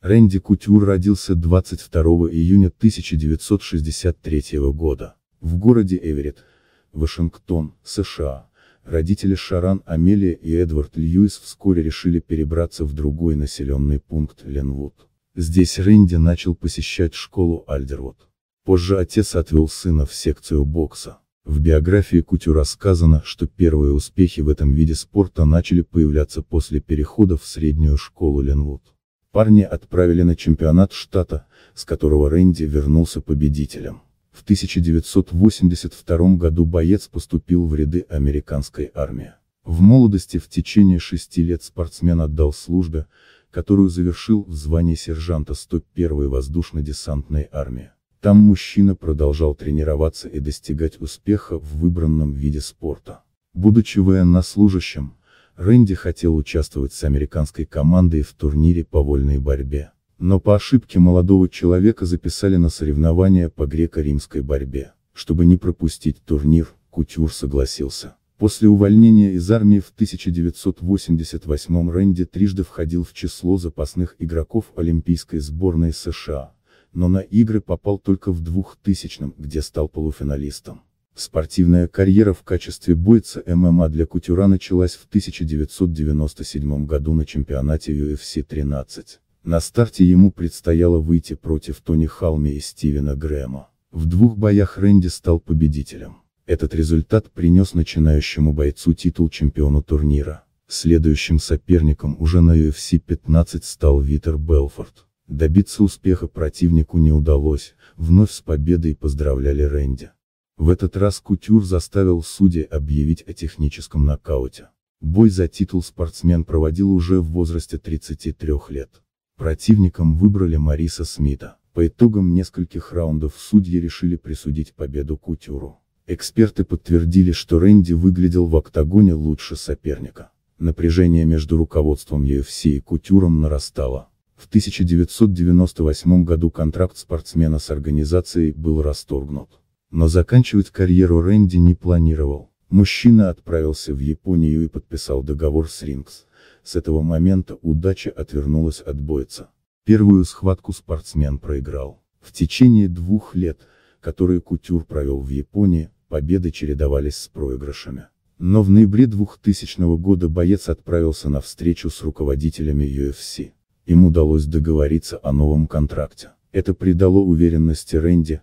Рэнди Кутюр родился 22 июня 1963 года, в городе Эверетт, Вашингтон, США. Родители Шаран Амелия и Эдвард Льюис вскоре решили перебраться в другой населенный пункт Ленвуд. Здесь Рэнди начал посещать школу Альдервуд. Позже отец отвел сына в секцию бокса. В биографии Кутюра сказано, что первые успехи в этом виде спорта начали появляться после перехода в среднюю школу Ленвуд. Парня отправили на чемпионат штата, с которого Рэнди вернулся победителем. В 1982 году боец поступил в ряды американской армии. В молодости в течение шести лет спортсмен отдал службе, которую завершил в звании сержанта 101-й воздушно-десантной армии. Там мужчина продолжал тренироваться и достигать успеха в выбранном виде спорта. Будучи военнослужащим, Рэнди хотел участвовать с американской командой в турнире по вольной борьбе. Но по ошибке молодого человека записали на соревнования по греко-римской борьбе. Чтобы не пропустить турнир, Кутюр согласился. После увольнения из армии в 1988 Рэнди трижды входил в число запасных игроков Олимпийской сборной США, но на игры попал только в 2000 м где стал полуфиналистом. Спортивная карьера в качестве бойца ММА для Кутюра началась в 1997 году на чемпионате UFC 13. На старте ему предстояло выйти против Тони Халми и Стивена Грэма. В двух боях Рэнди стал победителем. Этот результат принес начинающему бойцу титул чемпиона турнира. Следующим соперником уже на UFC 15 стал Витер Белфорд. Добиться успеха противнику не удалось, вновь с победой поздравляли Рэнди. В этот раз Кутюр заставил судей объявить о техническом нокауте. Бой за титул спортсмен проводил уже в возрасте 33 лет. Противником выбрали Мариса Смита. По итогам нескольких раундов судьи решили присудить победу Кутюру. Эксперты подтвердили, что Рэнди выглядел в октагоне лучше соперника. Напряжение между руководством UFC и Кутюром нарастало. В 1998 году контракт спортсмена с организацией был расторгнут. Но заканчивать карьеру Рэнди не планировал. Мужчина отправился в Японию и подписал договор с Рингс. С этого момента удача отвернулась от бойца. Первую схватку спортсмен проиграл. В течение двух лет, которые Кутюр провел в Японии, победы чередовались с проигрышами. Но в ноябре 2000 года боец отправился на встречу с руководителями UFC. Им удалось договориться о новом контракте. Это придало уверенности Рэнди,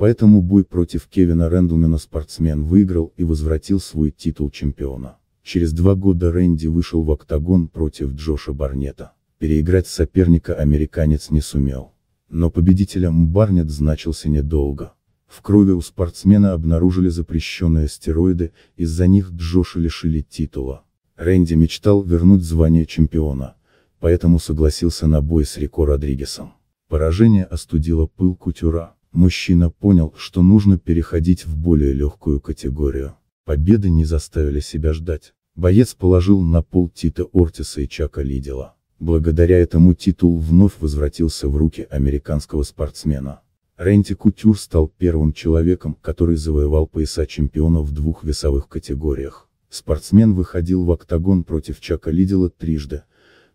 Поэтому бой против Кевина Рэндлмена спортсмен выиграл и возвратил свой титул чемпиона. Через два года Рэнди вышел в октагон против Джоша Барнета. Переиграть соперника американец не сумел. Но победителем Барнет значился недолго. В крови у спортсмена обнаружили запрещенные стероиды, из-за них Джоша лишили титула. Рэнди мечтал вернуть звание чемпиона, поэтому согласился на бой с Рико Родригесом. Поражение остудило пыл кутюра мужчина понял, что нужно переходить в более легкую категорию. Победы не заставили себя ждать. Боец положил на пол Тита Ортиса и Чака Лидела. Благодаря этому титул вновь возвратился в руки американского спортсмена. Рэнди Кутюр стал первым человеком, который завоевал пояса чемпиона в двух весовых категориях. Спортсмен выходил в октагон против Чака Лидела трижды,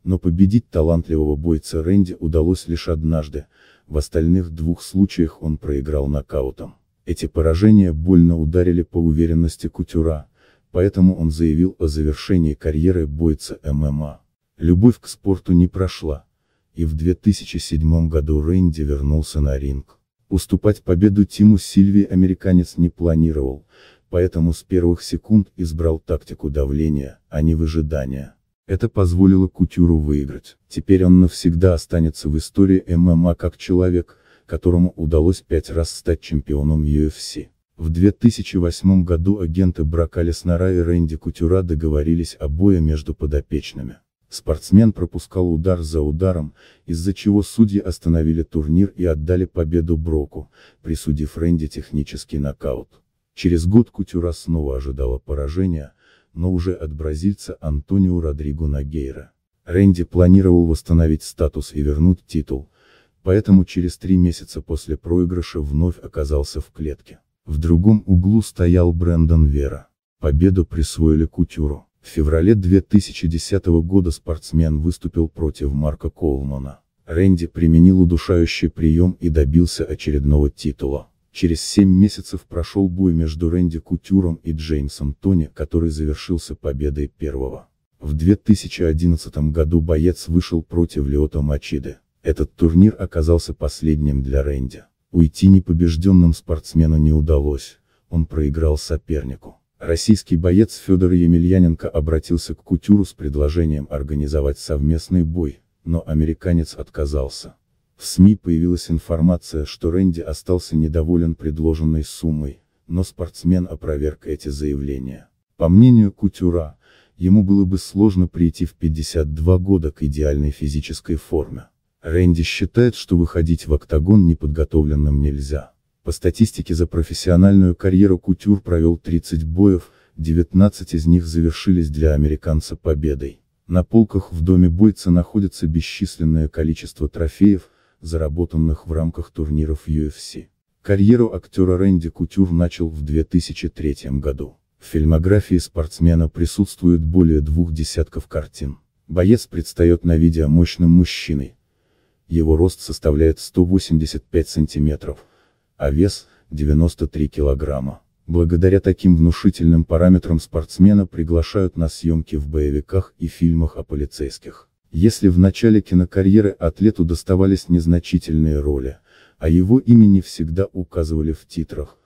но победить талантливого бойца Рэнди удалось лишь однажды, в остальных двух случаях он проиграл нокаутом. Эти поражения больно ударили по уверенности Кутюра, поэтому он заявил о завершении карьеры бойца ММА. Любовь к спорту не прошла, и в 2007 году Рэнди вернулся на ринг. Уступать победу Тиму Сильви американец не планировал, поэтому с первых секунд избрал тактику давления, а не выжидания. Это позволило Кутюру выиграть. Теперь он навсегда останется в истории ММА как человек, которому удалось пять раз стать чемпионом UFC. В 2008 году агенты Брака Леснара и Рэнди Кутюра договорились о бое между подопечными. Спортсмен пропускал удар за ударом, из-за чего судьи остановили турнир и отдали победу Броку, присудив Рэнди технический нокаут. Через год Кутюра снова ожидала поражения, но уже от бразильца Антонио Родриго Нагейра. Рэнди планировал восстановить статус и вернуть титул, поэтому через три месяца после проигрыша вновь оказался в клетке. В другом углу стоял Брэндон Вера. Победу присвоили Кутюру. В феврале 2010 года спортсмен выступил против Марка Коулмана. Рэнди применил удушающий прием и добился очередного титула. Через семь месяцев прошел бой между Рэнди Кутюром и Джеймсом Тони, который завершился победой первого. В 2011 году боец вышел против Лиота Мачиды. Этот турнир оказался последним для Рэнди. Уйти непобежденным спортсмену не удалось, он проиграл сопернику. Российский боец Федор Емельяненко обратился к Кутюру с предложением организовать совместный бой, но американец отказался. В СМИ появилась информация, что Рэнди остался недоволен предложенной суммой, но спортсмен опроверг эти заявления. По мнению Кутюра, ему было бы сложно прийти в 52 года к идеальной физической форме. Рэнди считает, что выходить в октагон неподготовленным нельзя. По статистике за профессиональную карьеру Кутюр провел 30 боев, 19 из них завершились для американца победой. На полках в доме бойца находится бесчисленное количество трофеев, заработанных в рамках турниров UFC. Карьеру актера Рэнди Кутюр начал в 2003 году. В фильмографии спортсмена присутствует более двух десятков картин. Боец предстает на видео мощным мужчиной. Его рост составляет 185 сантиметров, а вес – 93 килограмма. Благодаря таким внушительным параметрам спортсмена приглашают на съемки в боевиках и фильмах о полицейских. Если в начале кинокарьеры атлету доставались незначительные роли, а его имя не всегда указывали в титрах,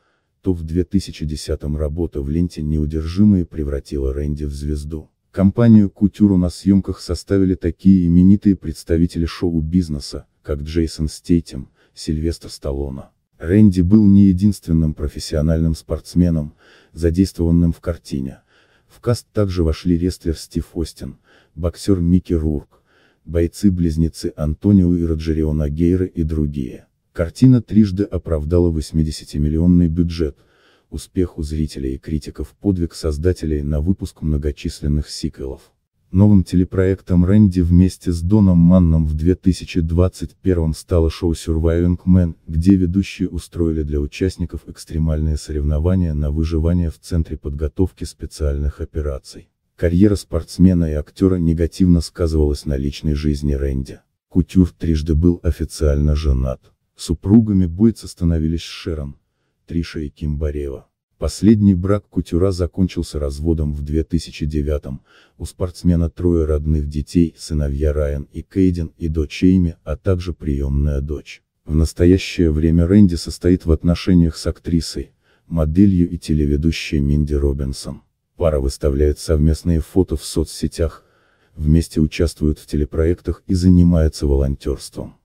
то в 2010-м работа в ленте «Неудержимые» превратила Рэнди в звезду. Компанию «Кутюру» на съемках составили такие именитые представители шоу-бизнеса, как Джейсон Стейтем, Сильвестр Сталлоне. Рэнди был не единственным профессиональным спортсменом, задействованным в картине – в каст также вошли рестлер Стив Остин, боксер Микки Рурк, бойцы-близнецы Антонио и Роджериона Гейра и другие. Картина трижды оправдала 80-миллионный бюджет, успех у зрителей и критиков подвиг создателей на выпуск многочисленных сиквелов. Новым телепроектом Рэнди вместе с Доном Манном в 2021 стало шоу Surviving Man, где ведущие устроили для участников экстремальные соревнования на выживание в центре подготовки специальных операций. Карьера спортсмена и актера негативно сказывалась на личной жизни Рэнди. Кутюр трижды был официально женат. Супругами бойцы становились Шерон, Триша и Ким Барева. Последний брак Кутюра закончился разводом в 2009-м, у спортсмена трое родных детей, сыновья Райан и Кейден и дочь Эйми, а также приемная дочь. В настоящее время Рэнди состоит в отношениях с актрисой, моделью и телеведущей Минди Робинсон. Пара выставляет совместные фото в соцсетях, вместе участвуют в телепроектах и занимаются волонтерством.